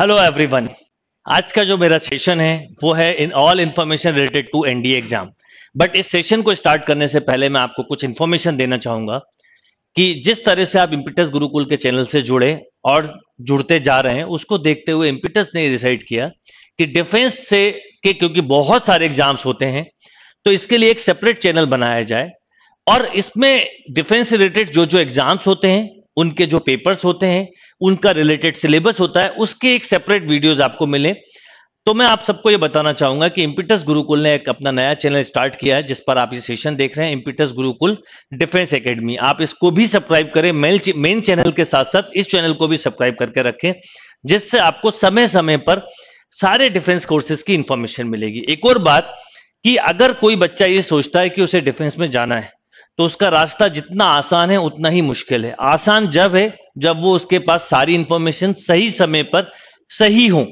Hello everyone आज का जो मेरा सेशन है वो है in all information related to NDA exam but इस सेशन को स्टार्ट करने से पहले मैं आपको कुछ इन्फॉर्मेशन देना चाहूंगा कि जिस तरह से आप इम्पिटस गुरुकुल के चैनल से जुड़े और जुड़ते जा रहे हैं उसको देखते हुए इम्पिटस ने डिसाइड किया कि डिफेंस से के क्योंकि बहुत सारे एग्जाम्स होते हैं तो इसके लिए एक सेपरेट चैनल बनाया जाए और इसमें डिफेंस रिलेटेड जो जो एग्जाम्स होते हैं उनके जो पेपर्स होते हैं उनका रिलेटेड सिलेबस होता है उसके एक सेपरेट वीडियोज आपको मिले तो मैं आप सबको ये बताना चाहूंगा कि इम्पिटस गुरुकुल ने एक अपना नया चैनल स्टार्ट किया है जिस पर आप ये सेशन देख रहे हैं इम्पिटस गुरुकुल डिफेंस एकेडमी आप इसको भी सब्सक्राइब करें मेन चैनल के साथ साथ इस चैनल को भी सब्सक्राइब करके रखें जिससे आपको समय समय पर सारे डिफेंस कोर्सेज की इंफॉर्मेशन मिलेगी एक और बात कि अगर कोई बच्चा ये सोचता है कि उसे डिफेंस में जाना है तो उसका रास्ता जितना आसान है उतना ही मुश्किल है आसान जब है जब वो उसके पास सारी इंफॉर्मेशन सही समय पर सही हो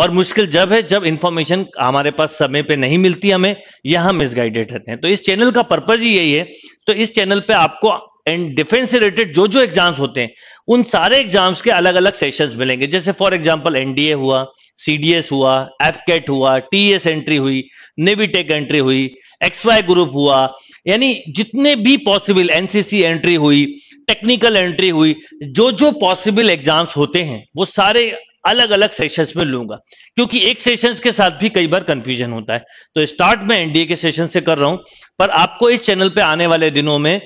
और मुश्किल जब है जब इंफॉर्मेशन हमारे पास समय पे नहीं मिलती हमें या हम मिसगाइडेड रहते हैं तो इस चैनल का पर्पज ही यही है तो इस चैनल पे आपको एंड डिफेंस से रिलेटेड जो जो एग्जाम्स होते हैं उन सारे एग्जाम्स के अलग अलग सेशंस मिलेंगे जैसे फॉर एग्जाम्पल एनडीए हुआ सीडीएस हुआ एफकेट हुआ टीएस एंट्री हुई नेवीटेक एंट्री हुई एक्सवाई ग्रुप हुआ यानी जितने भी पॉसिबल एनसीसी एंट्री हुई टेक्निकल एंट्री हुई जो जो पॉसिबल एग्जाम्स होते हैं वो सारे अलग अलग सेशंस में लूंगा क्योंकि एक सेशंस के साथ भी कई बार कंफ्यूजन होता है तो स्टार्ट में एनडीए के सेशन से कर रहा हूं पर आपको इस चैनल पे आने वाले दिनों में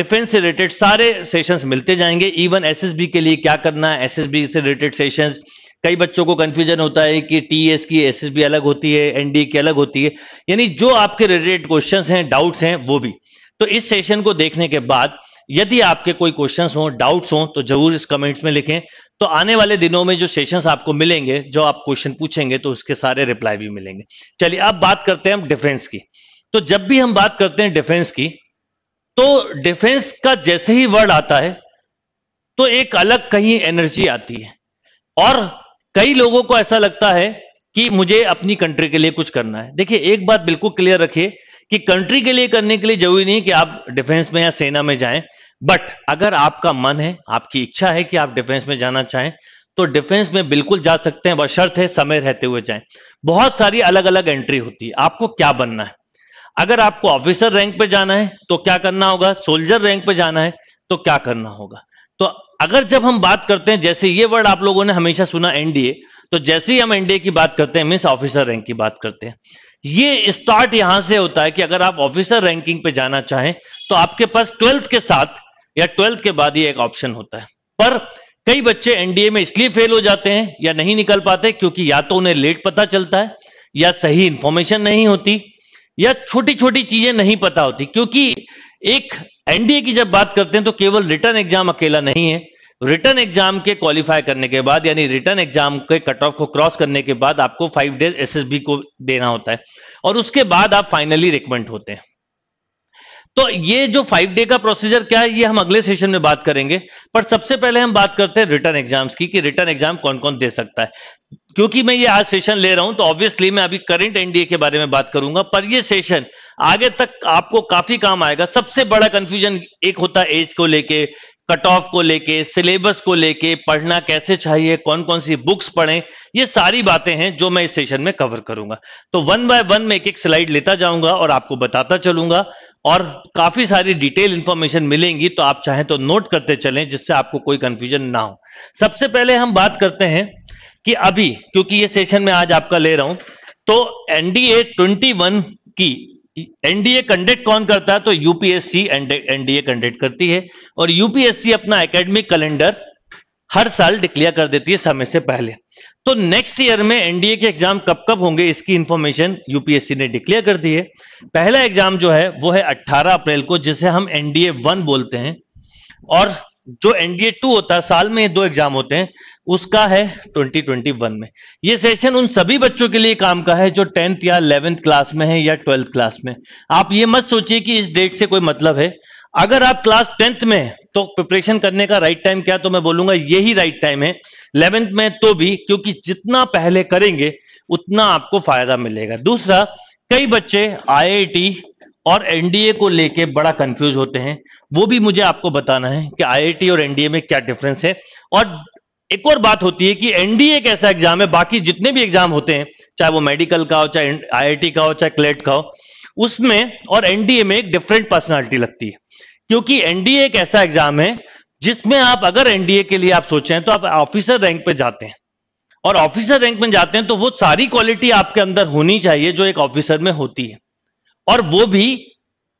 डिफेंस से रिलेटेड सारे सेशंस मिलते जाएंगे इवन एसएसबी के लिए क्या करना है एसएसबी से रिलेटेड सेशंस कई बच्चों को कंफ्यूजन होता है कि टीएस की एस बी अलग होती है एनडी की अलग होती है यानी जो आपके रिलेटेड क्वेश्चंस हैं डाउट्स हैं वो भी तो इस सेशन को देखने के बाद यदि आपके कोई क्वेश्चन हो डाउट्स हो तो जरूर इस कमेंट्स में लिखें तो आने वाले दिनों में जो सेशंस आपको मिलेंगे जो आप क्वेश्चन पूछेंगे तो उसके सारे रिप्लाई भी मिलेंगे चलिए अब बात करते हैं हम डिफेंस की तो जब भी हम बात करते हैं डिफेंस की तो डिफेंस का जैसे ही वर्ड आता है तो एक अलग कहीं एनर्जी आती है और कई लोगों को ऐसा लगता है कि मुझे अपनी कंट्री के लिए कुछ करना है देखिए एक बात बिल्कुल क्लियर रखिए कि कंट्री के लिए करने के लिए जरूरी नहीं कि आप डिफेंस में या सेना में जाएं बट अगर आपका मन है आपकी इच्छा है कि आप डिफेंस में जाना चाहें तो डिफेंस में बिल्कुल जा सकते हैं बशर्त है समय रहते हुए जाएं बहुत सारी अलग अलग एंट्री होती है आपको क्या बनना है अगर आपको ऑफिसर रैंक पे जाना है तो क्या करना होगा सोल्जर रैंक पे जाना है तो क्या करना होगा तो अगर जब हम बात करते हैं जैसे ये वर्ड आप लोगों ने हमेशा सुना एनडीए तो जैसे ही हम एनडीए की बात करते हैं मिस ऑफिसर रैंक की बात करते हैं ये स्टार्ट यहां से होता है कि अगर आप ऑफिसर रैंकिंग पे जाना चाहें तो आपके पास ट्वेल्थ के साथ या ट्वेल्थ के बाद ये एक ऑप्शन होता है पर कई बच्चे एनडीए में इसलिए फेल हो जाते हैं या नहीं निकल पाते क्योंकि या तो उन्हें लेट पता चलता है या सही इंफॉर्मेशन नहीं होती या छोटी छोटी चीजें नहीं पता होती क्योंकि एक एनडीए की जब बात करते हैं तो केवल रिटर्न एग्जाम अकेला नहीं है रिटर्न एग्जाम के क्वालिफाई करने के बाद यानी रिटर्न एग्जाम के कट ऑफ को क्रॉस करने के बाद आपको फाइव डेज एस को देना होता है और उसके बाद आप फाइनली रिकमेंड होते हैं तो ये जो फाइव डे का प्रोसीजर क्या है ये हम अगले सेशन में बात करेंगे पर सबसे पहले हम बात करते हैं रिटर्न एग्जाम्स की कि रिटर्न एग्जाम कौन कौन दे सकता है क्योंकि मैं ये आज सेशन ले रहा हूं तो ऑब्वियसली मैं अभी करंट एनडीए के बारे में बात करूंगा पर ये सेशन आगे तक आपको काफी काम आएगा सबसे बड़ा कंफ्यूजन एक होता है एज को लेके कट ऑफ को लेके सिलेबस को लेके पढ़ना कैसे चाहिए कौन कौन सी बुक्स पढ़ें ये सारी बातें हैं जो मैं इस सेशन में कवर करूंगा तो वन बाय वन में एक एक स्लाइड लेता जाऊंगा और आपको बताता चलूंगा और काफी सारी डिटेल इंफॉर्मेशन मिलेंगी तो आप चाहें तो नोट करते चलें जिससे आपको कोई कंफ्यूजन ना हो सबसे पहले हम बात करते हैं कि अभी क्योंकि ये सेशन में आज आपका ले रहा हूं तो एनडीए 21 की एनडीए कंडक्ट कौन करता है तो यूपीएससी एनडीए कंडक्ट करती है और यूपीएससी अपना एकेडमिक कैलेंडर हर साल डिक्लेयर कर देती है समय से पहले तो नेक्स्ट ईयर में एनडीए के एग्जाम कब कब होंगे इसकी इंफॉर्मेशन यूपीएससी ने डिक्लेयर कर दी है पहला एग्जाम जो है वो है 18 अप्रैल को जिसे हम एनडीए वन बोलते हैं और जो एनडीए टू होता है साल में दो एग्जाम होते हैं उसका है 2021 में ये सेशन उन सभी बच्चों के लिए काम का है जो टेंथ या इलेवेंथ क्लास में है या ट्वेल्थ क्लास में आप ये मत सोचिए कि इस डेट से कोई मतलब है अगर आप क्लास टेंथ में तो प्रिपरेशन करने का राइट टाइम क्या तो मैं बोलूंगा यही राइट टाइम है इलेवेंथ में तो भी क्योंकि जितना पहले करेंगे उतना आपको फायदा मिलेगा दूसरा कई बच्चे आई और एनडीए को लेके बड़ा कंफ्यूज होते हैं वो भी मुझे आपको बताना है कि आईआईटी और एनडीए में क्या डिफरेंस है और एक और बात होती है कि एनडीए एक ऐसा एग्जाम है बाकी जितने भी एग्जाम होते हैं चाहे वो मेडिकल का हो चाहे आईआईटी का हो चाहे क्लेट का हो उसमें और एनडीए में एक डिफरेंट पर्सनालिटी लगती है क्योंकि एनडीए एक ऐसा एग्जाम है जिसमें आप अगर एनडीए के लिए आप सोचें तो आप ऑफिसर रैंक पे जाते हैं और ऑफिसर रैंक में जाते हैं तो वो सारी क्वालिटी आपके अंदर होनी चाहिए जो एक ऑफिसर में होती है और वो भी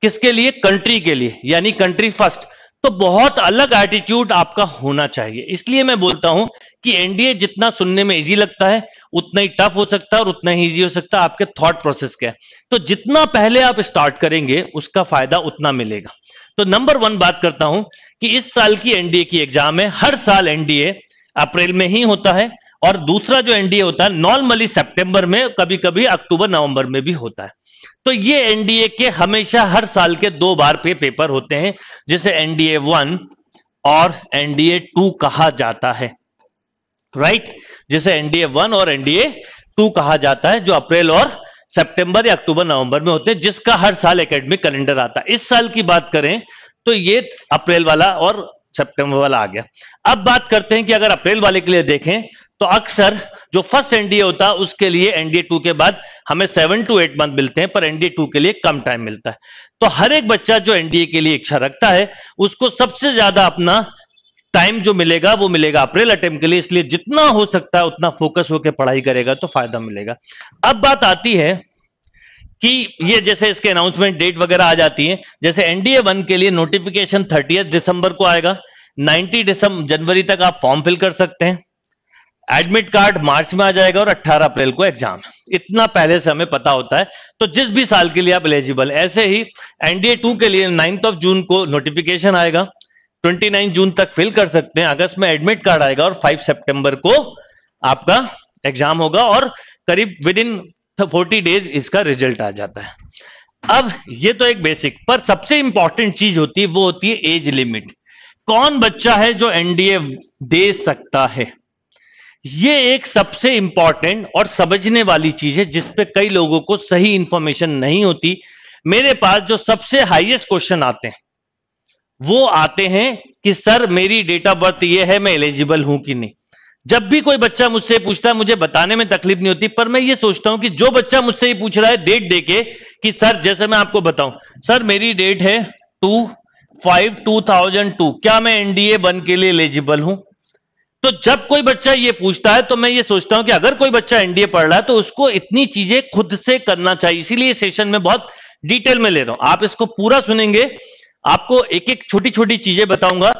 किसके लिए कंट्री के लिए यानी कंट्री फर्स्ट तो बहुत अलग एटीट्यूड आपका होना चाहिए इसलिए मैं बोलता हूं कि एनडीए जितना सुनने में इजी लगता है उतना ही टफ हो सकता है और उतना ही इजी हो सकता है आपके थॉट प्रोसेस के तो जितना पहले आप स्टार्ट करेंगे उसका फायदा उतना मिलेगा तो नंबर वन बात करता हूं कि इस साल की एनडीए की एग्जाम है हर साल एनडीए अप्रैल में ही होता है और दूसरा जो एनडीए होता है नॉर्मली सेप्टेंबर में कभी कभी अक्टूबर नवंबर में भी होता है तो ये एनडीए के हमेशा हर साल के दो बार पे पेपर होते हैं जिसे एनडीए वन और एनडीए टू कहा जाता है राइट right? जिसे एनडीए वन और एनडीए टू कहा जाता है जो अप्रैल और सितंबर या अक्टूबर नवंबर में होते हैं जिसका हर साल एकेडमिक कैलेंडर आता है इस साल की बात करें तो ये अप्रैल वाला और सितंबर वाला आ गया अब बात करते हैं कि अगर अप्रैल वाले के लिए देखें तो अक्सर जो फर्स्ट एनडीए होता है उसके लिए एनडीए टू के बाद हमें सेवन टू एट मंथ मिलते हैं पर एनडीए टू के लिए कम टाइम मिलता है तो हर एक बच्चा जो एनडीए के लिए इच्छा रखता है उसको सबसे ज्यादा अपना टाइम जो मिलेगा वो मिलेगा अप्रैल अटेम के लिए इसलिए जितना हो सकता है उतना फोकस होकर पढ़ाई करेगा तो फायदा मिलेगा अब बात आती है कि ये जैसे इसके अनाउंसमेंट डेट वगैरह आ जाती है जैसे एनडीए वन के लिए नोटिफिकेशन थर्टी दिसंबर को आएगा 90 दिसंबर जनवरी तक आप फॉर्म फिल कर सकते हैं एडमिट कार्ड मार्च में आ जाएगा और 18 अप्रैल को एग्जाम इतना पहले से हमें पता होता है तो जिस भी साल के लिए आप एलिजिबल ऐसे ही एनडीए टू के लिए नाइन्थ ऑफ जून को नोटिफिकेशन आएगा 29 जून तक फिल कर सकते हैं अगस्त में एडमिट कार्ड आएगा और 5 सितंबर को आपका एग्जाम होगा और करीब विद इन फोर्टी डेज इसका रिजल्ट आ जाता है अब ये तो एक बेसिक पर सबसे इंपॉर्टेंट चीज होती है वो होती है एज लिमिट कौन बच्चा है जो एनडीए दे सकता है ये एक सबसे इंपॉर्टेंट और समझने वाली चीज है जिसपे कई लोगों को सही इंफॉर्मेशन नहीं होती मेरे पास जो सबसे हाईएस्ट क्वेश्चन आते हैं वो आते हैं कि सर मेरी डेट ऑफ बर्थ ये है मैं एलिजिबल हूं कि नहीं जब भी कोई बच्चा मुझसे पूछता है मुझे बताने में तकलीफ नहीं होती पर मैं ये सोचता हूं कि जो बच्चा मुझसे ये पूछ रहा है डेट दे के कि सर जैसे मैं आपको बताऊं सर मेरी डेट है two five two thousand two क्या मैं एनडीए वन के लिए एलिजिबल हूं तो जब कोई बच्चा ये पूछता है तो मैं ये सोचता हूं कि अगर कोई बच्चा एनडीए पढ़ रहा है तो उसको इतनी चीजें खुद से करना चाहिए इसीलिए सेशन में बहुत डिटेल में ले रहा हूं आप इसको पूरा सुनेंगे आपको एक एक छोटी छोटी चीजें बताऊंगा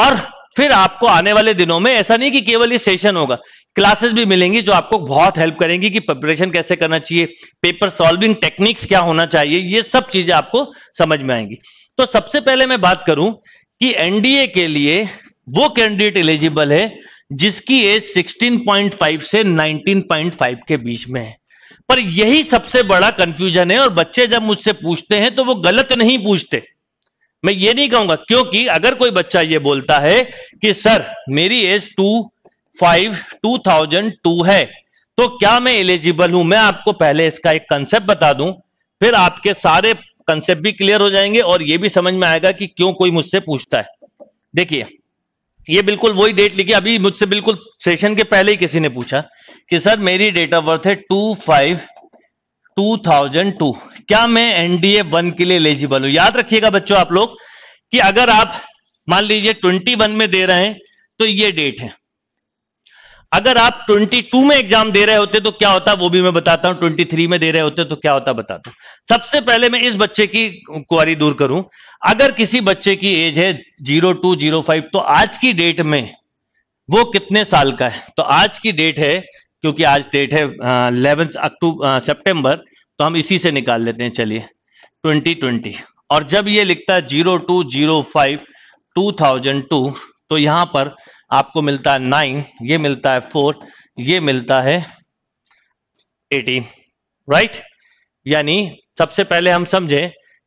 और फिर आपको आने वाले दिनों में ऐसा नहीं कि केवल ये सेशन होगा क्लासेस भी मिलेंगी जो आपको बहुत हेल्प करेंगी कि प्रिपरेशन कैसे करना चाहिए पेपर सॉल्विंग टेक्निक्स क्या होना चाहिए ये सब चीजें आपको समझ में आएंगी तो सबसे पहले मैं बात करूं कि एनडीए के लिए वो कैंडिडेट एलिजिबल है जिसकी एज 16.5 से 19.5 के बीच में है पर यही सबसे बड़ा कंफ्यूजन है और बच्चे जब मुझसे पूछते हैं तो वो गलत नहीं पूछते मैं ये नहीं कहूंगा क्योंकि अगर कोई बच्चा ये बोलता है कि सर मेरी age two five two thousand two है तो क्या मैं एलिजिबल हूं मैं आपको पहले इसका एक कंसेप्ट बता दूं फिर आपके सारे कंसेप्ट भी क्लियर हो जाएंगे और ये भी समझ में आएगा कि क्यों कोई मुझसे पूछता है देखिए ये बिल्कुल वही डेट लिखी अभी मुझसे बिल्कुल सेशन के पहले ही किसी ने पूछा कि सर मेरी डेट ऑफ बर्थ है two five two thousand two क्या मैं एनडीए वन के लिए एलिजिबल हूं याद रखिएगा बच्चों आप लोग कि अगर आप मान लीजिए ट्वेंटी वन में दे रहे हैं तो ये डेट है अगर आप 22 में एग्जाम दे रहे होते तो क्या होता वो भी मैं बताता हूं 23 में दे रहे होते तो क्या होता बताता हूं सबसे पहले मैं इस बच्चे की क्वारी दूर करूं अगर किसी बच्चे की एज है जीरो टू जीरो फाइव तो आज की डेट में वो कितने साल का है तो आज की डेट है क्योंकि आज डेट है इलेवेंथ अक्टूबर सेप्टेम्बर तो हम इसी से निकाल लेते हैं चलिए ट्वेंटी ट्वेंटी और जब ये लिखता है zero two zero five two thousand two तो यहां पर आपको मिलता है नाइन ये मिलता है फोर ये मिलता है एटीन राइट यानी सबसे पहले हम समझे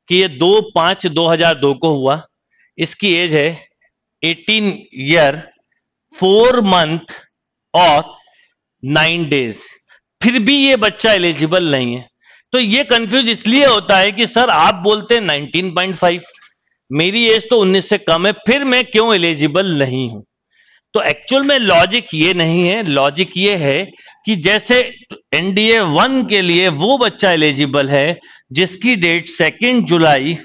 कि ये दो पांच दो हजार दो को हुआ इसकी एज है एटीन ईयर फोर मंथ और नाइन डेज फिर भी ये बच्चा एलिजिबल नहीं है तो ये कंफ्यूज इसलिए होता है कि सर आप बोलते हैं 19.5 मेरी एज तो 19 से कम है फिर मैं क्यों एलिजिबल नहीं हूं तो एक्चुअल में लॉजिक ये नहीं है लॉजिक ये है कि जैसे एनडीए वन के लिए वो बच्चा एलिजिबल है जिसकी डेट सेकेंड जुलाई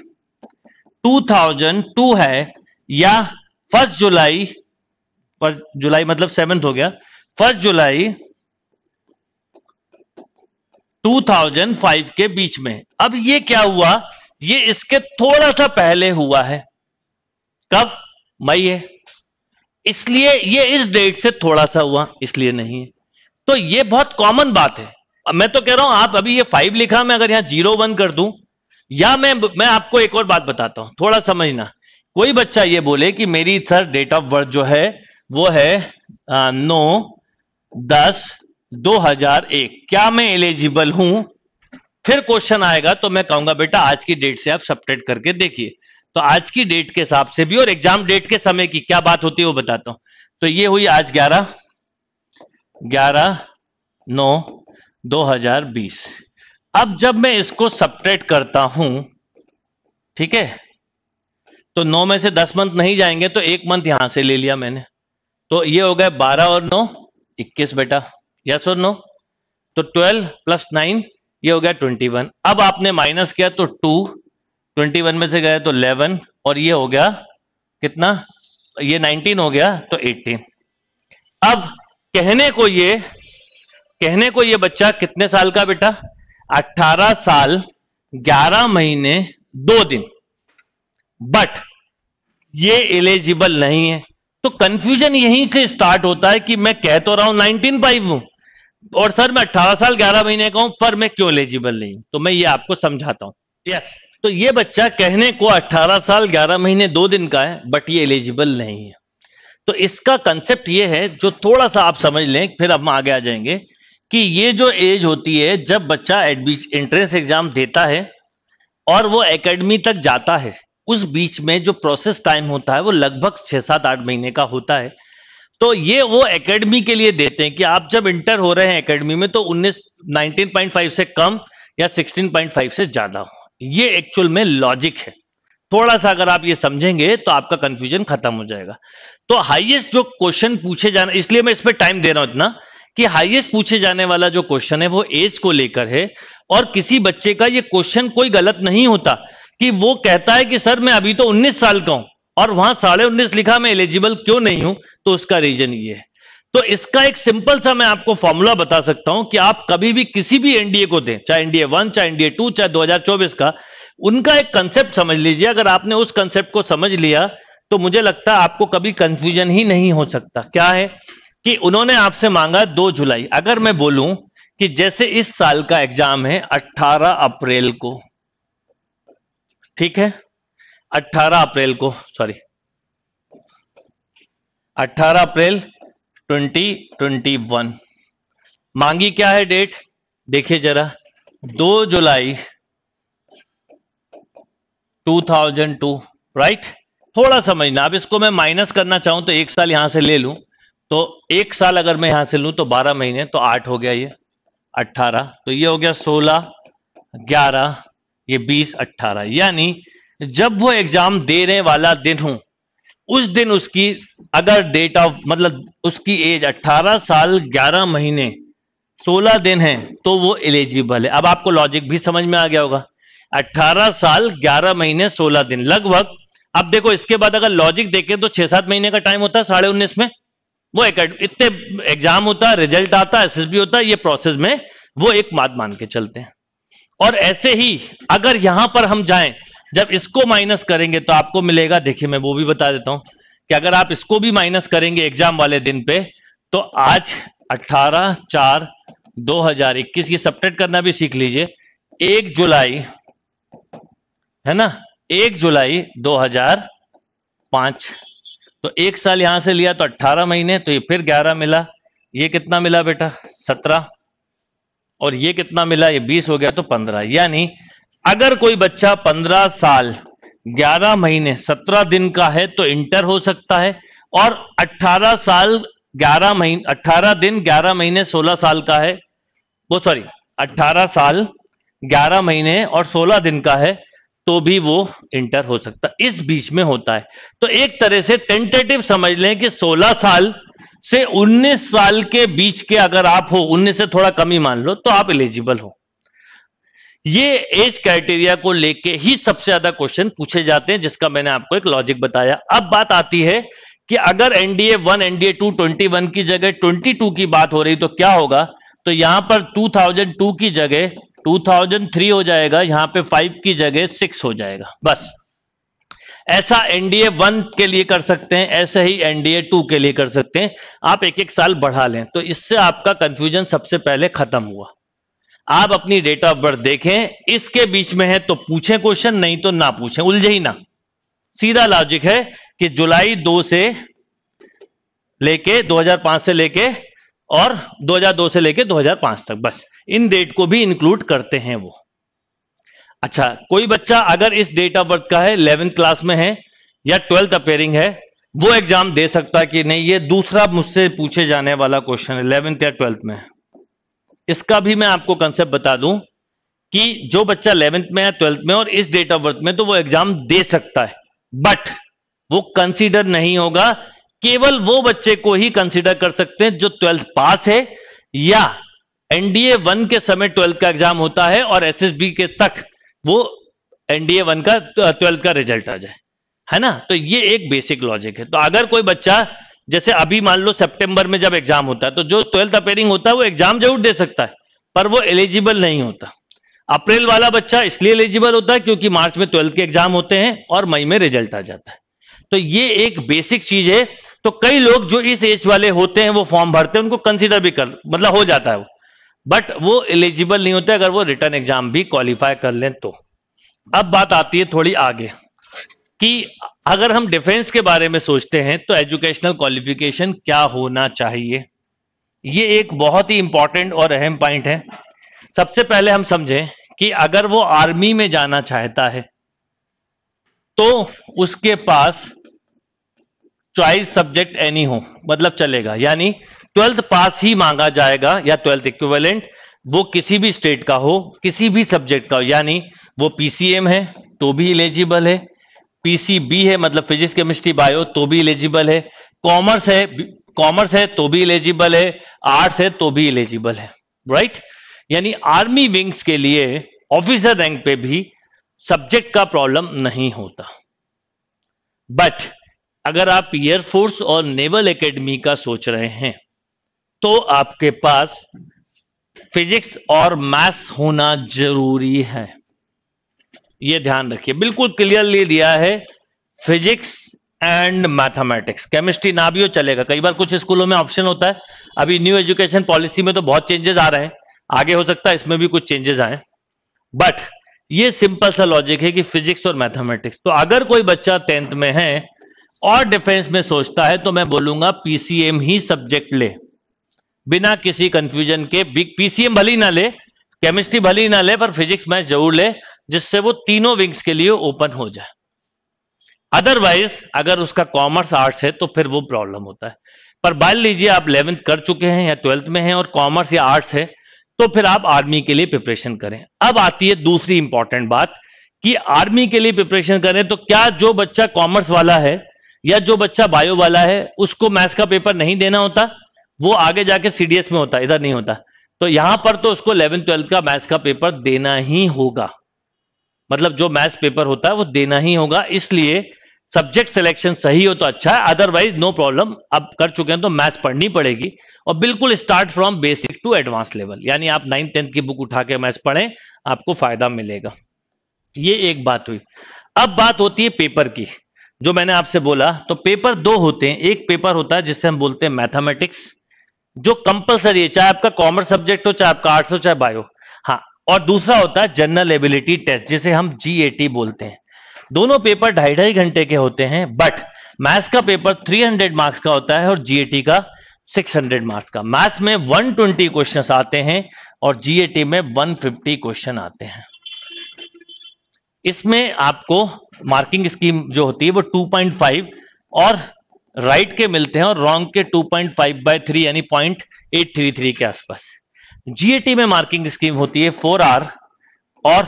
2002 है या फर्स्ट जुलाई फर्स्ट जुलाई मतलब सेवेंथ हो गया फर्स्ट जुलाई 2005 के बीच में अब ये क्या हुआ ये इसके थोड़ा सा पहले हुआ है कब मई है इसलिए ये इस डेट से थोड़ा सा हुआ इसलिए नहीं है तो ये बहुत कॉमन बात है मैं तो कह रहा हूं आप अभी ये फाइव लिखा मैं अगर यहां जीरो वन कर दूं या मैं मैं आपको एक और बात बताता हूं थोड़ा समझना कोई बच्चा ये बोले कि मेरी सर डेट ऑफ बर्थ जो है वो है आ, नौ दस एक क्या मैं एलिजिबल हूं फिर क्वेश्चन आएगा तो मैं कहूंगा बेटा आज की डेट से आप सपरेट करके देखिए तो आज की डेट के हिसाब से भी और एग्जाम डेट के समय की क्या बात होती है वो बताता हूं तो ये हुई आज ग्यारह ग्यारह नौ 2020 अब जब मैं इसको सपरेट करता हूं ठीक है तो नौ में से दस मंथ नहीं जाएंगे तो एक मंथ यहां से ले लिया मैंने तो ये हो गए बारह और 9 इक्कीस बेटा यस और नो तो ट्वेल्व प्लस नाइन ये हो गया ट्वेंटी वन अब आपने माइनस किया तो टू ट्वेंटी वन में से गए तो इलेवन और ये हो गया कितना ये नाइनटीन हो गया तो एटीन अब कहने को ये कहने को ये बच्चा कितने साल का बेटा अट्ठारह साल ग्यारह महीने दो दिन बट ये एलिजिबल नहीं है तो कंफ्यूजन यहीं से स्टार्ट होता है कि मैं कह तो रहा हूं नाइनटीन फाइव हूं और सर मैं अट्ठारह साल ग्यारह महीने का हूं पर मैं क्यों एलिजिबल नहीं हूं तो मैं ये आपको समझाता हूं यस yes. तो ये बच्चा कहने को 18 साल 11 महीने दो दिन का है बट ये एलिजिबल नहीं है तो इसका कंसेप्ट ये है जो थोड़ा सा आप समझ लें फिर हम आगे आ जाएंगे कि ये जो एज होती है जब बच्चा एंट्रेंस एग्जाम देता है और वो एकेडमी तक जाता है उस बीच में जो प्रोसेस टाइम होता है वो लगभग छः सात आठ महीने का होता है तो ये वो एकेडमी के लिए देते हैं कि आप जब इंटर हो रहे हैं एकेडमी में तो उन्नीस नाइनटीन से कम या 16.5 से ज्यादा हो ये एक्चुअल में लॉजिक है थोड़ा सा अगर आप ये समझेंगे तो आपका कंफ्यूजन खत्म हो जाएगा तो हाईएस्ट जो क्वेश्चन पूछे जाने इसलिए मैं इस पर टाइम दे रहा हूं इतना कि हाईएस्ट पूछे जाने वाला जो क्वेश्चन है वो एज को लेकर है और किसी बच्चे का ये क्वेश्चन कोई गलत नहीं होता कि वो कहता है कि सर मैं अभी तो 19 साल का हूं और वहां साढ़े उन्नीस लिखा मैं एलिजिबल क्यों नहीं हूं तो उसका रीजन ये है तो इसका एक सिंपल सा मैं आपको फॉर्मूला बता सकता हूं कि आप कभी भी किसी भी एनडीए को दें चाहे एनडीए वन चाहे एनडीए टू चाहे 2024 का उनका एक कंसेप्ट समझ लीजिए अगर आपने उस कंसेप्ट को समझ लिया तो मुझे लगता है आपको कभी कंफ्यूजन ही नहीं हो सकता क्या है कि उन्होंने आपसे मांगा दो जुलाई अगर मैं बोलूं कि जैसे इस साल का एग्जाम है अट्ठारह अप्रैल को ठीक है अट्ठारह अप्रैल को सॉरी अट्ठारह अप्रैल 2021 मांगी क्या है डेट देखिए जरा 2 जुलाई 2002 राइट थोड़ा समझना अब इसको मैं माइनस करना चाहूं तो एक साल यहां से ले लूं तो एक साल अगर मैं यहां से लूं तो 12 महीने तो 8 हो गया ये 18 तो ये हो गया 16 11 ये 20 18 यानी जब वो एग्जाम देने वाला दिन हूं उस दिन उसकी अगर डेट ऑफ मतलब उसकी एज 18 साल 11 महीने 16 दिन है तो वो एलिजिबल है अब आपको लॉजिक भी समझ में आ गया होगा 18 साल 11 महीने 16 दिन लगभग अब देखो इसके बाद अगर लॉजिक देखें तो छह सात महीने का टाइम होता है साढ़े उन्नीस में वो एक इतने एग्जाम होता है रिजल्ट आता है एस होता है ये प्रोसेस में वो एक मात मान के चलते हैं और ऐसे ही अगर यहां पर हम जाएं जब इसको माइनस करेंगे तो आपको मिलेगा देखिए मैं वो भी बता देता हूं कि अगर आप इसको भी माइनस करेंगे एग्जाम वाले दिन पे तो आज 18 चार 2021 ये सपरेट करना भी सीख लीजिए एक जुलाई है ना एक जुलाई 2005 तो एक साल यहां से लिया तो 18 महीने तो ये फिर 11 मिला ये कितना मिला बेटा 17 और ये कितना मिला ये 20 हो गया तो 15 यानी अगर कोई बच्चा पंद्रह साल ग्यारह महीने सत्रह दिन का है तो इंटर हो सकता है और अट्ठारह साल ग्यारह महीने 18 दिन ग्यारह महीने सोलह साल का है वो सॉरी 18 साल ग्यारह महीने और सोलह दिन का है तो भी वो इंटर हो सकता है इस बीच में होता है तो एक तरह से टेंटेटिव समझ लें कि 16 साल से 19 साल के बीच के अगर आप हो 19 से थोड़ा कमी मान लो तो आप एलिजिबल हो ये एज क्राइटेरिया को लेके ही सबसे ज्यादा क्वेश्चन पूछे जाते हैं जिसका मैंने आपको एक लॉजिक बताया अब बात आती है कि अगर NDA one NDA two twenty one की जगह ट्वेंटी टू की बात हो रही तो क्या होगा तो यहां पर टू थाउजेंड टू की जगह टू थाउजेंड थ्री हो जाएगा यहां पे फाइव की जगह सिक्स हो जाएगा बस ऐसा एनडीए वन के लिए कर सकते हैं ऐसे ही एनडीए टू के लिए कर सकते हैं आप एक एक साल बढ़ा लें तो इससे आपका कंफ्यूजन सबसे पहले खत्म हुआ आप अपनी डेट ऑफ बर्थ देखें इसके बीच में है तो पूछें क्वेश्चन नहीं तो ना पूछें उलझे ही ना सीधा लॉजिक है कि जुलाई दो से लेके 2005 से लेके और 2002 से लेके 2005 तक बस इन डेट को भी इंक्लूड करते हैं वो अच्छा कोई बच्चा अगर इस डेट ऑफ बर्थ का है इलेवेंथ क्लास में है या ट्वेल्थ अपेयरिंग है वो एग्जाम दे सकता है कि नहीं ये दूसरा मुझसे पूछे जाने वाला क्वेश्चन इलेवेंथ या ट्वेल्थ में है इसका भी मैं आपको कंसेप्ट बता दूं कि जो बच्चा इलेवेंथ में है ट्वेल्थ में और इस डेट ऑफ बर्थ में तो वो एग्जाम दे सकता है बट वो कंसीडर नहीं होगा केवल वो बच्चे को ही कंसीडर कर सकते हैं जो ट्वेल्थ पास है या एनडीए वन के समय ट्वेल्थ का एग्जाम होता है और एस के तक वो एनडीए वन का ट्वेल्थ का रिजल्ट आ जाए है ना तो ये एक बेसिक लॉजिक है तो अगर कोई बच्चा जैसे अभी मान लो सितंबर में जब एग्जाम होता है तो जो ट्वेल्थ अपेयरिंग होता है वो एग्जाम जरूर दे सकता है पर वो एलिजिबल नहीं होता अप्रैल वाला बच्चा इसलिए एलिजिबल होता है क्योंकि मार्च में ट्वेल्थ के एग्जाम होते हैं और मई में रिजल्ट आ जाता है तो ये एक बेसिक चीज है तो कई लोग जो इस एज वाले होते हैं वो फॉर्म भरते हैं उनको कंसिडर भी कर मतलब हो जाता है वो बट वो एलिजिबल नहीं होते अगर वो रिटर्न एग्जाम भी क्वालिफाई कर लें तो अब बात आती है थोड़ी आगे कि अगर हम डिफेंस के बारे में सोचते हैं तो एजुकेशनल क्वालिफिकेशन क्या होना चाहिए ये एक बहुत ही इंपॉर्टेंट और अहम पॉइंट है सबसे पहले हम समझें कि अगर वो आर्मी में जाना चाहता है तो उसके पास चॉइस सब्जेक्ट एनी हो मतलब चलेगा यानी ट्वेल्थ पास ही मांगा जाएगा या ट्वेल्थ इक्विवेलेंट वो किसी भी स्टेट का हो किसी भी सब्जेक्ट का हो यानी वो पीसीएम है तो भी एलिजिबल है पीसीबी है मतलब फिजिक्स केमिस्ट्री बायो तो भी इलिजिबल है कॉमर्स है कॉमर्स है तो भी इलिजिबल है आर्ट्स है तो भी इलिजिबल है राइट यानी आर्मी विंग्स के लिए ऑफिसर रैंक पे भी सब्जेक्ट का प्रॉब्लम नहीं होता बट अगर आप एयरफोर्स और नेवल एकेडमी का सोच रहे हैं तो आपके पास फिजिक्स और मैथ्स होना जरूरी है ये ध्यान रखिए बिल्कुल क्लियरली दिया है फिजिक्स एंड मैथमेटिक्स केमिस्ट्री ना भी हो चलेगा कई बार कुछ स्कूलों में ऑप्शन होता है अभी न्यू एजुकेशन पॉलिसी में तो बहुत चेंजेस आ रहे हैं आगे हो सकता है इसमें भी कुछ चेंजेस आए बट ये सिंपल सा लॉजिक है कि फिजिक्स और मैथमेटिक्स तो अगर कोई बच्चा टेंथ में है और डिफेंस में सोचता है तो मैं बोलूंगा पीसीएम ही सब्जेक्ट ले बिना किसी कंफ्यूजन के पीसीएम भली ना ले केमिस्ट्री भली ना ले पर फिजिक्स मैथ जरूर ले जिससे वो तीनों विंग्स के लिए ओपन हो जाए अदरवाइज अगर उसका कॉमर्स आर्ट्स है तो फिर वो प्रॉब्लम होता है पर बाल लीजिए आप इलेवेंथ कर चुके हैं या ट्वेल्थ में हैं और कॉमर्स या आर्ट्स है तो फिर आप आर्मी के लिए प्रिपरेशन करें अब आती है दूसरी इंपॉर्टेंट बात कि आर्मी के लिए प्रिपरेशन करें तो क्या जो बच्चा कॉमर्स वाला है या जो बच्चा बायो वाला है उसको मैथ्स का पेपर नहीं देना होता वो आगे जाके सीडीएस में होता इधर नहीं होता तो यहां पर तो उसको इलेवन ट्वेल्थ का मैथ्स का पेपर देना ही होगा मतलब जो मैथ्स पेपर होता है वो देना ही होगा इसलिए सब्जेक्ट सिलेक्शन सही हो तो अच्छा है अदरवाइज नो प्रॉब्लम अब कर चुके हैं तो मैथ्स पढ़नी पड़ेगी और बिल्कुल start from basic to advance level यानी आप नाइन्थ टेंथ की बुक उठा के मैथ्स पढ़ें आपको फायदा मिलेगा ये एक बात हुई अब बात होती है पेपर की जो मैंने आपसे बोला तो पेपर दो होते हैं एक पेपर होता है जिससे हम बोलते हैं मैथमेटिक्स जो कंपलसरी है चाहे आपका कॉमर्स सब्जेक्ट हो चाहे आपका आर्ट्स हो चाहे बायो और दूसरा होता है जनरल एबिलिटी टेस्ट जिसे हम जी बोलते हैं दोनों पेपर ढाई ढाई घंटे के होते हैं बट मैथ्स का पेपर 300 मार्क्स का होता है और जीएटी का 600 मार्क्स का मैथ्स में 120 क्वेश्चन आते हैं और जीएटी में 150 क्वेश्चन आते हैं इसमें आपको मार्किंग स्कीम जो होती है वो 2.5 और राइट के मिलते हैं और रॉन्ग के 2.5 बाय थ्री यानी पॉइंट के आसपास जीएटी में मार्किंग स्कीम होती है फोर आर और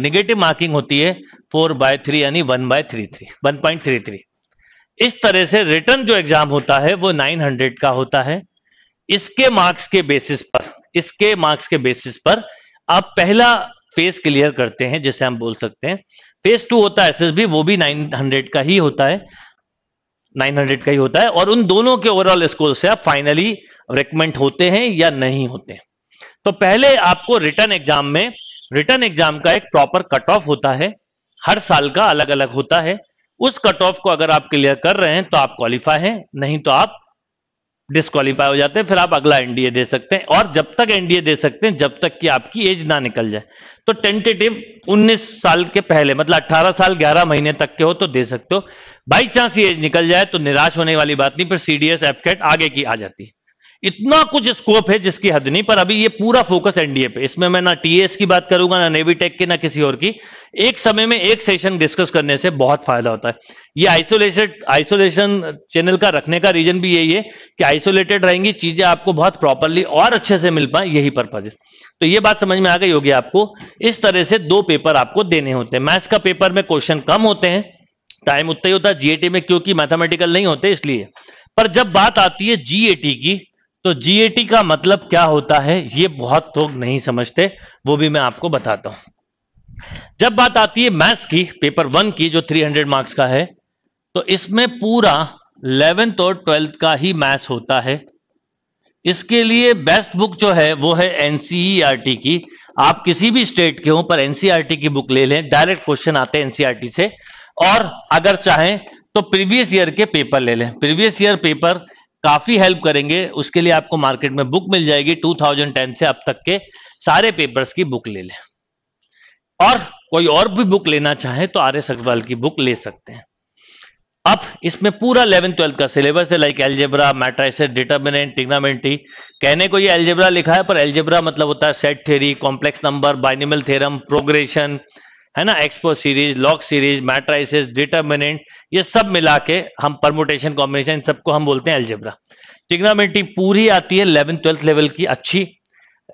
निगेटिव मार्किंग होती है फोर बाय थ्री यानी one by three three one point three three इस तरह से रिटर्न जो एग्जाम होता है वो नाइन हंड्रेड का होता है इसके मार्क्स के बेसिस पर इसके मार्क्स के बेसिस पर आप पहला फेज क्लियर करते हैं जिसे हम बोल सकते हैं फेज टू होता है एसएसबी वो भी नाइन हंड्रेड का ही होता है नाइन हंड्रेड का ही होता है और उन दोनों के ओवरऑल स्कोर से आप फाइनली रिकमेंड होते हैं या नहीं होते हैं तो पहले आपको रिटर्न एग्जाम में रिटर्न एग्जाम का एक प्रॉपर कट ऑफ होता है हर साल का अलग अलग होता है उस कट ऑफ को अगर आप क्लियर कर रहे हैं तो आप क्वालिफाई हैं नहीं तो आप डिस्कालीफाई हो जाते हैं फिर आप अगला एनडीए दे सकते हैं और जब तक एनडीए दे सकते हैं जब तक कि आपकी एज ना निकल जाए तो टेंटेटिव 19 साल के पहले मतलब 18 साल 11 महीने तक के हो तो दे सकते हो बाई चांस एज निकल जाए तो निराश होने वाली बात नहीं फिर सीडीएस एफकेट आगे की आ जाती है इतना कुछ स्कोप है जिसकी हद नहीं पर अभी ये पूरा फोकस एनडीए पे इसमें मैं ना टीएस की बात करूंगा ना नेवी टेक की ना किसी और की एक समय में एक सेशन डिस्कस करने से बहुत फायदा होता है ये आइसोलेटेड आइसोलेशन चैनल का रखने का रीजन भी यही है कि आइसोलेटेड रहेंगी चीजें आपको बहुत प्रॉपरली और अच्छे से मिल पाए यही पर्पज है तो ये बात समझ में आ गई होगी आपको इस तरह से दो पेपर आपको देने होते हैं मैथ्स का पेपर में क्वेश्चन कम होते हैं टाइम उतना ही होता है जीएटी में क्योंकि मैथमेटिकल नहीं होते इसलिए पर जब बात आती है जीएटी की तो जीएटी का मतलब क्या होता है ये बहुत लोग नहीं समझते वो भी मैं आपको बताता हूं जब बात आती है मैथ्स की पेपर वन की जो 300 मार्क्स का है तो इसमें पूरा इलेवेंथ और ट्वेल्थ का ही मैथ्स होता है इसके लिए बेस्ट बुक जो है वो है एनसीईआरटी e की आप किसी भी स्टेट के हो पर एनसीईआरटी e की बुक ले लें डायरेक्ट क्वेश्चन आते हैं एनसीईआरटी e से और अगर चाहें तो प्रीवियस ईयर के पेपर ले लें प्रीवियस ईयर पेपर काफी हेल्प करेंगे उसके लिए आपको मार्केट में बुक मिल जाएगी 2010 से अब तक के सारे पेपर्स की बुक ले लें और कोई और भी बुक लेना चाहे तो आर एस अग्रवाल की बुक ले सकते हैं अब इसमें पूरा इलेवन ट्वेल्थ का सिलेबस है like algebra matrices determinant trigonometry कहने को ये एल्जेब्रा लिखा है पर एल्जेब्रा मतलब होता है set theory complex number binomial theorem progression है ना expo series log series matrices determinant ये सब मिला के हम परमोटेशन कॉम्बिनेशन सबको हम बोलते हैं एल्जेब्रा टिग्नोमेट्री पूरी आती है इलेवन ट्वेल्थ लेवल की अच्छी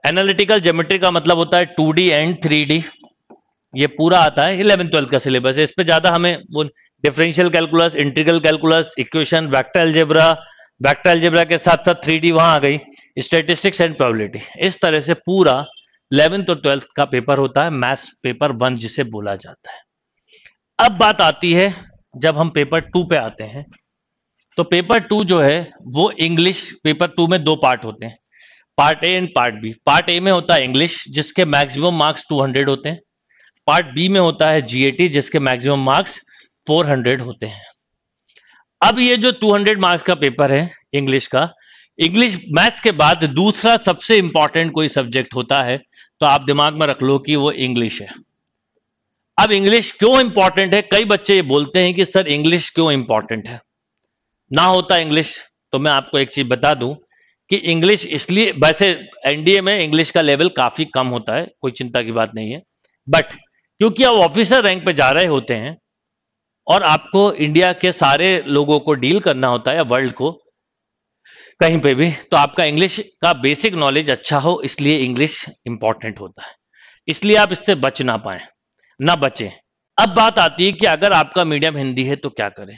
एनालिटिकल जोमेट्री का मतलब होता है टू एंड थ्री ये पूरा आता है इलेवन ट्वेल्थ का सिलेबस है इस पर ज्यादा हमें वो differential calculus integral calculus equation vector algebra vector algebra के साथ साथ थ्री वहां आ गई स्टेटिस्टिक्स एंड प्रोबेबिलिटी इस तरह से पूरा इलेवेंथ और ट्वेल्थ का पेपर होता है मैथ्स पेपर वन जिसे बोला जाता है अब बात आती है जब हम पेपर टू पे आते हैं तो पेपर टू जो है वो इंग्लिश पेपर टू में दो पार्ट होते हैं part A and part B part A में होता है इंग्लिश जिसके मैक्सिमम मार्क्स 200 होते हैं पार्ट बी में होता है जीएटी जिसके मैक्सिमम मार्क्स 400 होते हैं अब ये जो 200 मार्क्स का पेपर है इंग्लिश का इंग्लिश मैथ्स के बाद दूसरा सबसे इंपॉर्टेंट कोई सब्जेक्ट होता है तो आप दिमाग में रख लो कि वो इंग्लिश है अब इंग्लिश क्यों इंपॉर्टेंट है कई बच्चे ये बोलते हैं कि सर इंग्लिश क्यों इंपॉर्टेंट है ना होता इंग्लिश तो मैं आपको एक चीज बता दूं कि इंग्लिश इसलिए वैसे एनडीए में इंग्लिश का लेवल काफी कम होता है कोई चिंता की बात नहीं है बट क्योंकि आप ऑफिसर रैंक पे जा रहे होते हैं और आपको इंडिया के सारे लोगों को डील करना होता है वर्ल्ड को कहीं पे भी तो आपका इंग्लिश का बेसिक नॉलेज अच्छा हो इसलिए इंग्लिश इंपॉर्टेंट होता है इसलिए आप इससे बच ना पाए ना बचें अब बात आती है कि अगर आपका मीडियम हिंदी है तो क्या करें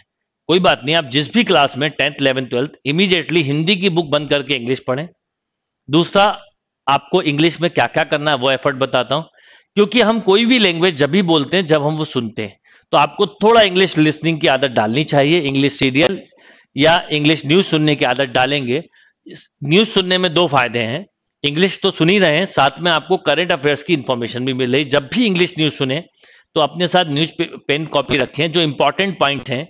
कोई बात नहीं आप जिस भी क्लास में tenth eleventh twelfth immediately Hindi की बुक बंद करके इंग्लिश पढ़ें दूसरा आपको इंग्लिश में क्या क्या करना है वो एफर्ट बताता हूं क्योंकि हम कोई भी लैंग्वेज जब भी बोलते हैं जब हम वो सुनते हैं तो आपको थोड़ा इंग्लिश लिसनिंग की आदत डालनी चाहिए इंग्लिश सीरियल या इंग्लिश न्यूज सुनने की आदत डालेंगे न्यूज सुनने में दो फायदे हैं इंग्लिश तो सुन ही रहे हैं साथ में आपको करंट अफेयर्स की इंफॉर्मेशन भी मिल रही जब भी इंग्लिश न्यूज सुने तो अपने साथ न्यूज पेन कॉपी रखें जो इंपॉर्टेंट पॉइंट हैं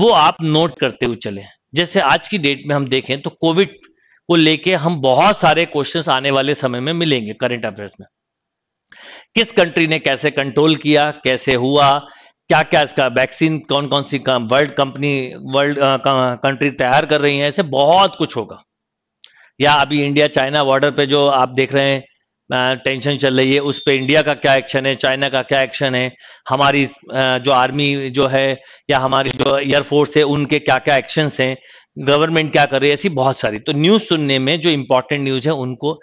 वो आप नोट करते हुए चले जैसे आज की डेट में हम देखें तो कोविड को लेके हम बहुत सारे क्वेश्चंस आने वाले समय में मिलेंगे करंट अफेयर्स में किस कंट्री ने कैसे कंट्रोल किया कैसे हुआ क्या क्या इसका वैक्सीन कौन कौन सी वर्ल्ड कंपनी वर्ल्ड कंट्री तैयार कर रही है ऐसे बहुत कुछ होगा या अभी इंडिया चाइना बॉर्डर पे जो आप देख रहे हैं टेंशन चल रही है उस पर इंडिया का क्या एक्शन है चाइना का क्या एक्शन है हमारी जो आर्मी जो है या हमारी जो एयरफोर्स है उनके क्या क्या एक्शन है गवर्नमेंट क्या कर रही है ऐसी बहुत सारी तो न्यूज सुनने में जो इंपॉर्टेंट न्यूज है उनको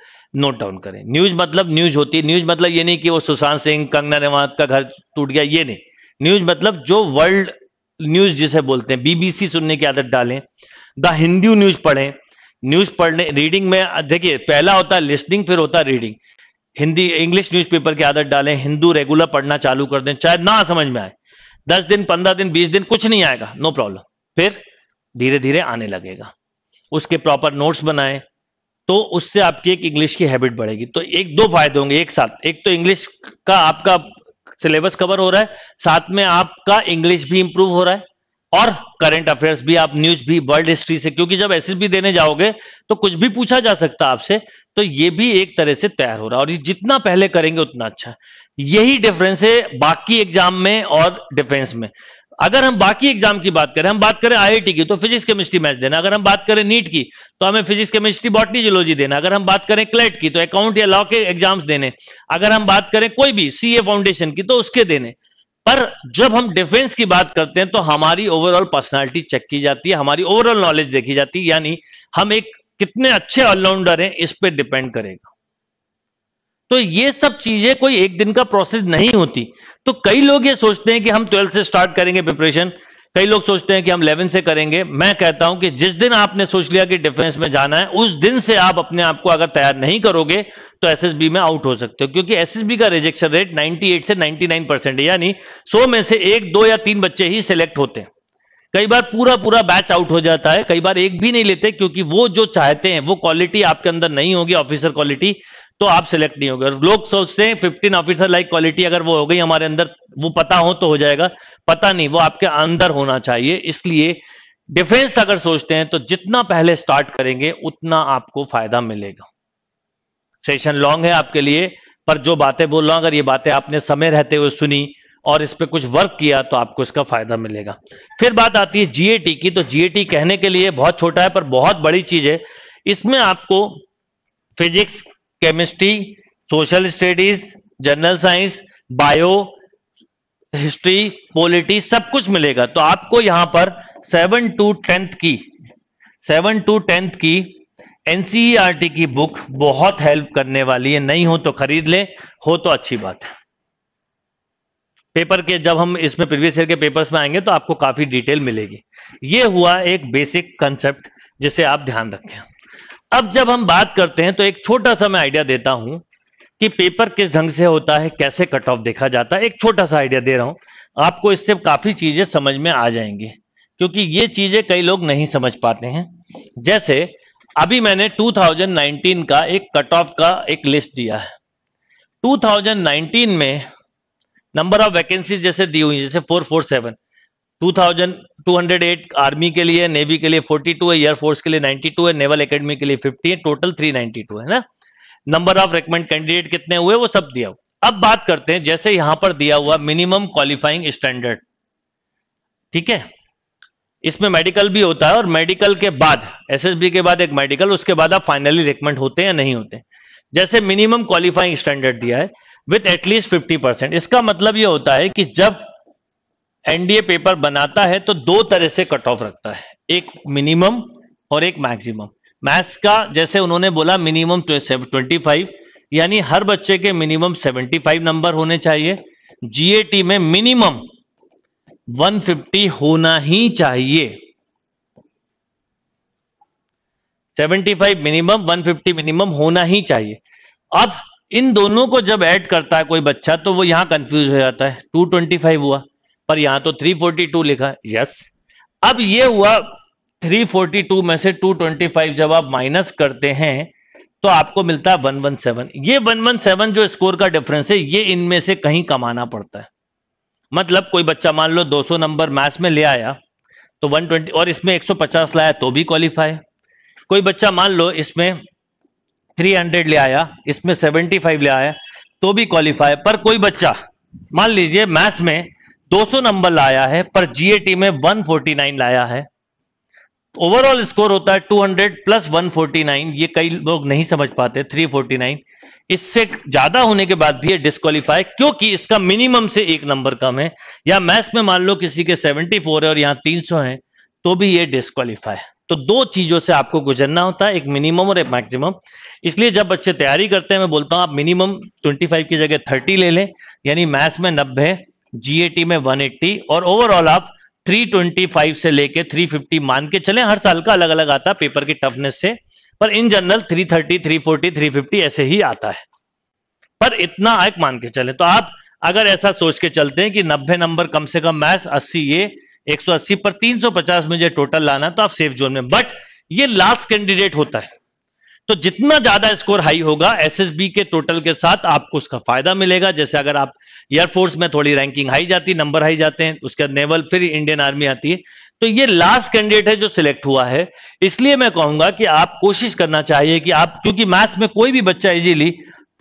नोट डाउन करें न्यूज मतलब न्यूज होती है न्यूज मतलब ये नहीं कि वो सुशांत सिंह कंगना रवात का घर टूट गया ये नहीं न्यूज मतलब जो वर्ल्ड न्यूज जिसे बोलते हैं बीबीसी सुनने की आदत डालें द हिंदू न्यूज पढ़ें न्यूज पढ़ने रीडिंग में देखिए पहला होता है लिस्टिंग फिर होता है रीडिंग हिंदी इंग्लिश न्यूज़पेपर की आदत डालें हिंदू रेगुलर पढ़ना चालू कर दें चाहे ना समझ में आए दस दिन पंद्रह दिन बीस दिन कुछ नहीं आएगा नो प्रॉब्लम फिर धीरे धीरे आने लगेगा उसके प्रॉपर नोट्स बनाए तो उससे आपकी एक इंग्लिश की हैबिट बढ़ेगी तो एक दो फायदे होंगे एक साथ एक तो इंग्लिश का आपका सिलेबस कवर हो रहा है साथ में आपका इंग्लिश भी इंप्रूव हो रहा है और करंट अफेयर्स भी आप न्यूज भी वर्ल्ड हिस्ट्री से क्योंकि जब एस भी देने जाओगे तो कुछ भी पूछा जा सकता आपसे तो ये भी एक तरह से तैयार हो रहा है और ये जितना पहले करेंगे उतना अच्छा यही डिफरेंस है बाकी एग्जाम में और डिफेंस में अगर हम बाकी एग्जाम की बात करें हम बात करें आईआईटी की तो फिजिक्स केमिस्ट्री मैच देना अगर हम बात करें नीट की तो हमें फिजिक्स केमिस्ट्री बॉटनी जियोलॉजी देना अगर हम बात करें क्लेट की तो अकाउंट या लॉ के एग्जाम्स देने अगर हम बात करें कोई भी सीए फाउंडेशन की तो उसके देने पर जब हम डिफेंस की बात करते हैं तो हमारी ओवरऑल पर्सनैलिटी चेक की जाती है हमारी ओवरऑल नॉलेज देखी जाती है यानी हम एक कितने अच्छे ऑलराउंडर हैं इस पर डिपेंड करेगा तो ये सब चीजें कोई एक दिन का प्रोसेस नहीं होती तो कई लोग ये सोचते हैं कि हम ट्वेल्थ से स्टार्ट करेंगे प्रिपरेशन कई लोग सोचते हैं कि हम इलेवन से करेंगे मैं कहता हूं कि जिस दिन आपने सोच लिया कि डिफेंस में जाना है उस दिन से आप अपने आप को अगर तैयार नहीं करोगे तो एसएसबी में आउट हो सकते हो क्योंकि एसएसबी का रिजेक्शन रेट 98 से 99 परसेंट है यानी 100 में से एक दो या तीन बच्चे ही सिलेक्ट होते हैं कई बार पूरा पूरा बैच आउट हो जाता है कई बार एक भी नहीं लेते क्योंकि वो जो चाहते हैं वो क्वालिटी आपके अंदर नहीं होगी ऑफिसर क्वालिटी तो आप सिलेक्ट नहीं होगा लोग सोचते हैं फिफ्टीन ऑफिसर लाइक क्वालिटी अगर वो हो गई हमारे अंदर वो पता हो तो हो जाएगा पता नहीं वो आपके अंदर होना चाहिए इसलिए डिफेंस अगर सोचते हैं तो जितना पहले स्टार्ट करेंगे उतना आपको फायदा मिलेगा सेशन लॉन्ग है आपके लिए पर जो बातें बोल रहा हूं अगर ये बातें आपने समय रहते हुए सुनी और इस पर कुछ वर्क किया तो आपको इसका फायदा मिलेगा फिर बात आती है जीएटी की तो जीएटी कहने के लिए बहुत छोटा है पर बहुत बड़ी चीज है इसमें आपको physics chemistry social studies general science bio history polity सब कुछ मिलेगा तो आपको यहां पर सेवन टू टेंथ की सेवन टू टेंथ की एनसीईआरटी e की बुक बहुत हेल्प करने वाली है नहीं हो तो खरीद ले हो तो अच्छी बात है पेपर के जब हम इसमें प्रीवियस ईयर के पेपर्स में आएंगे तो आपको काफी डिटेल मिलेगी ये हुआ एक बेसिक कंसेप्ट जिसे आप ध्यान रखें अब जब हम बात करते हैं तो एक छोटा सा मैं आइडिया देता हूं कि पेपर किस ढंग से होता है कैसे कट ऑफ देखा जाता है एक छोटा सा आइडिया दे रहा हूं आपको इससे काफी चीजें समझ में आ जाएंगी क्योंकि ये चीजें कई लोग नहीं समझ पाते हैं जैसे अभी मैंने 2019 का एक कट ऑफ का एक लिस्ट दिया है 2019 में नंबर ऑफ वैकेंसी जैसे दी हुई जैसे 447 2208 आर्मी के लिए नेवी के लिए 42 है एयरफोर्स के लिए 92 है नेवल एकेडमी के लिए 50 है टोटल 392 है ना नंबर ऑफ रिकमेंड कैंडिडेट कितने हुए वो सब दिया हुआ अब बात करते हैं जैसे यहां पर दिया हुआ मिनिमम क्वालिफाइंग स्टैंडर्ड ठीक है इसमें मेडिकल भी होता है और मेडिकल के बाद एसएसबी के बाद एक मेडिकल उसके बाद आप फाइनली रिकमेंड होते हैं या नहीं होते जैसे मिनिमम क्वालिफाइंग स्टैंडर्ड दिया है विथ एटलीस्ट 50 परसेंट इसका मतलब यह होता है कि जब एनडीए पेपर बनाता है तो दो तरह से कट ऑफ रखता है एक मिनिमम और एक मैक्सिमम मैथ्स का जैसे उन्होंने बोला मिनिमम ट्वेंटी फाइव यानी हर बच्चे के मिनिमम सेवेंटी फाइव नंबर होने चाहिए जीएटी में मिनिमम वन फिफ्टी होना ही चाहिए seventy five minimum one fifty minimum होना ही चाहिए अब इन दोनों को जब ऐड करता है कोई बच्चा तो वो यहां कंफ्यूज हो जाता है टू ट्वेंटी फाइव हुआ पर यहां तो 342 लिखा यस अब ये हुआ 342 में से 225 जब आप माइनस करते हैं तो आपको मिलता है 117 ये 117 जो स्कोर का डिफरेंस है ये इनमें से कहीं कमाना पड़ता है मतलब कोई बच्चा मान लो 200 नंबर मैथ्स में ले आया तो 120 और इसमें 150 लाया तो भी क्वालिफाई कोई बच्चा मान लो इसमें 300 ले आया इसमें 75 ले आया तो भी क्वालिफाई पर कोई बच्चा मान लीजिए मैथ्स में 200 नंबर लाया है पर जीएटी में 149 लाया है ओवरऑल स्कोर होता है 200 प्लस 149 ये कई लोग नहीं समझ पाते 349 इससे ज्यादा होने के बाद भी ये डिस्कालीफाई क्योंकि इसका मिनिमम से एक नंबर कम है या मैथ्स में मान लो किसी के 74 है और यहां 300 है तो भी ये डिस्कालीफाई तो दो चीजों से आपको गुजरना होता है एक मिनिमम और एक मैक्सिमम इसलिए जब बच्चे तैयारी करते हैं मैं बोलता हूं आप मिनिमम 25 की जगह 30 ले लें यानी मैथ्स में 90 जीएटी में 180 और ओवरऑल आप 325 से थ्री 350 मान के चले हर साल का अलग अलग आता है पेपर की टफनेस से पर इन जनरल 330 340 350 ऐसे ही आता है पर इतना एक मान के चले तो आप अगर ऐसा सोच के चलते हैं कि 90 नंबर कम से कम मैथ 80 ये 180 पर 350 मुझे टोटल लाना तो आप सेफ जोन में बट ये लास्ट कैंडिडेट होता है तो जितना ज्यादा स्कोर हाई होगा एसएसबी के टोटल के साथ आपको उसका फायदा मिलेगा जैसे अगर आप एयरफोर्स में थोड़ी रैंकिंग हाई जाती नंबर हाई जाते हैं उसके बाद नेवल फिर इंडियन आर्मी आती है तो ये लास्ट कैंडिडेट है जो सिलेक्ट हुआ है इसलिए मैं कहूंगा कि आप कोशिश करना चाहिए कि आप क्योंकि मैथ्स में कोई भी बच्चा इजीली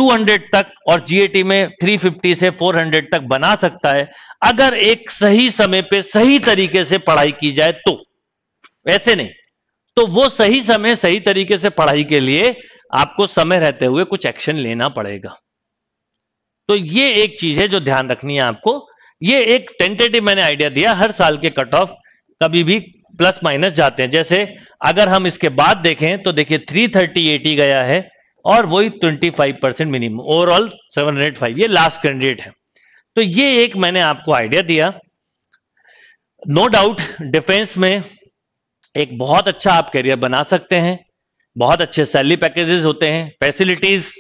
200 तक और जीएटी में 350 से 400 तक बना सकता है अगर एक सही समय पे सही तरीके से पढ़ाई की जाए तो ऐसे नहीं तो वो सही समय सही तरीके से पढ़ाई के लिए आपको समय रहते हुए कुछ एक्शन लेना पड़ेगा तो ये एक चीज है जो ध्यान रखनी है आपको ये एक टेंटेटिव मैंने आइडिया दिया हर साल के कट ऑफ कभी भी प्लस माइनस जाते हैं जैसे अगर हम इसके बाद देखें तो देखिए 330 एटी गया है और वही 25 परसेंट मिनिमम ओवरऑल 705 ये लास्ट कैंडिडेट है तो ये एक मैंने आपको आइडिया दिया नो डाउट डिफेंस में एक बहुत अच्छा आप करियर बना सकते हैं बहुत अच्छे सैलरी पैकेजेस होते हैं फैसिलिटीज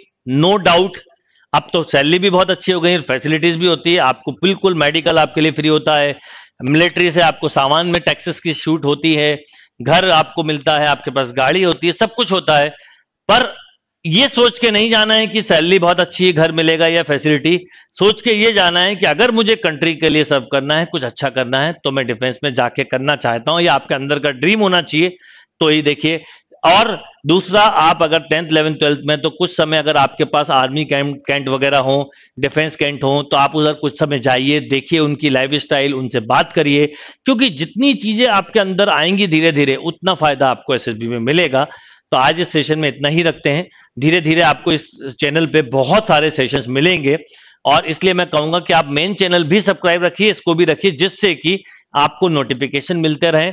नो डाउट अब तो सैलरी भी बहुत अच्छी हो गई है फैसिलिटीज भी होती है आपको बिल्कुल मेडिकल आपके लिए फ्री होता है मिलिट्री से आपको सामान में टैक्सेस की छूट होती है घर आपको मिलता है आपके पास गाड़ी होती है सब कुछ होता है पर ये सोच के नहीं जाना है कि सैलरी बहुत अच्छी है घर मिलेगा या फैसिलिटी सोच के ये जाना है कि अगर मुझे कंट्री के लिए सर्व करना है कुछ अच्छा करना है तो मैं डिफेंस में जाके करना चाहता हूं या आपके अंदर का ड्रीम होना चाहिए तो ये देखिए और दूसरा आप अगर टेंथ इलेवेंथ ट्वेल्थ में तो कुछ समय अगर आपके पास आर्मी कैंप कैंट वगैरह हो डिफेंस कैंट हो तो आप उधर कुछ समय जाइए देखिए उनकी लाइफ स्टाइल उनसे बात करिए क्योंकि जितनी चीजें आपके अंदर आएंगी धीरे धीरे उतना फायदा आपको एस में मिलेगा तो आज इस सेशन में इतना ही रखते हैं धीरे धीरे आपको इस चैनल पर बहुत सारे सेशन मिलेंगे और इसलिए मैं कहूंगा कि आप मेन चैनल भी सब्सक्राइब रखिए इसको भी रखिए जिससे कि आपको नोटिफिकेशन मिलते रहे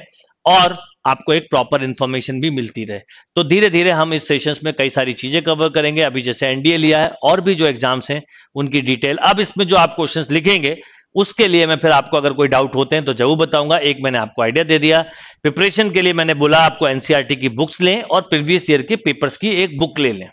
और आपको एक प्रॉपर इन्फॉर्मेशन भी मिलती रहे तो धीरे धीरे हम इस सेशंस में कई सारी चीजें कवर करेंगे अभी जैसे एनडीए लिया है और भी जो एग्जाम्स हैं उनकी डिटेल अब इसमें जो आप क्वेश्चंस लिखेंगे उसके लिए मैं फिर आपको अगर कोई डाउट होते हैं तो जरूर बताऊंगा एक मैंने आपको आइडिया दे दिया प्रिपरेशन के लिए मैंने बोला आपको एनसीआरटी e की बुक्स लें और प्रीवियस ईयर के पेपर्स की एक बुक ले लें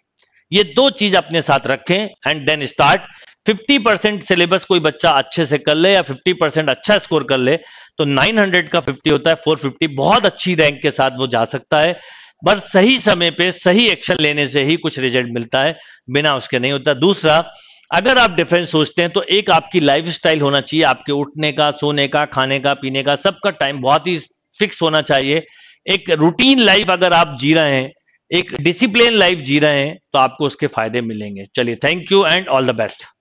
ये दो चीज अपने साथ रखें and then start 50 percent syllabus कोई बच्चा अच्छे से कर ले या 50 परसेंट अच्छा स्कोर कर ले तो 900 का 50 होता है 450 बहुत अच्छी रैंक के साथ वो जा सकता है बस सही समय पे सही एक्शन लेने से ही कुछ रिजल्ट मिलता है बिना उसके नहीं होता दूसरा अगर आप डिफेंस सोचते हैं तो एक आपकी लाइफ स्टाइल होना चाहिए आपके उठने का सोने का खाने का पीने का सबका टाइम बहुत ही फिक्स होना चाहिए एक रूटीन लाइफ अगर आप जी रहे हैं एक डिसिप्लिन लाइफ जी रहे हैं तो आपको उसके फायदे मिलेंगे चलिए thank you and all the best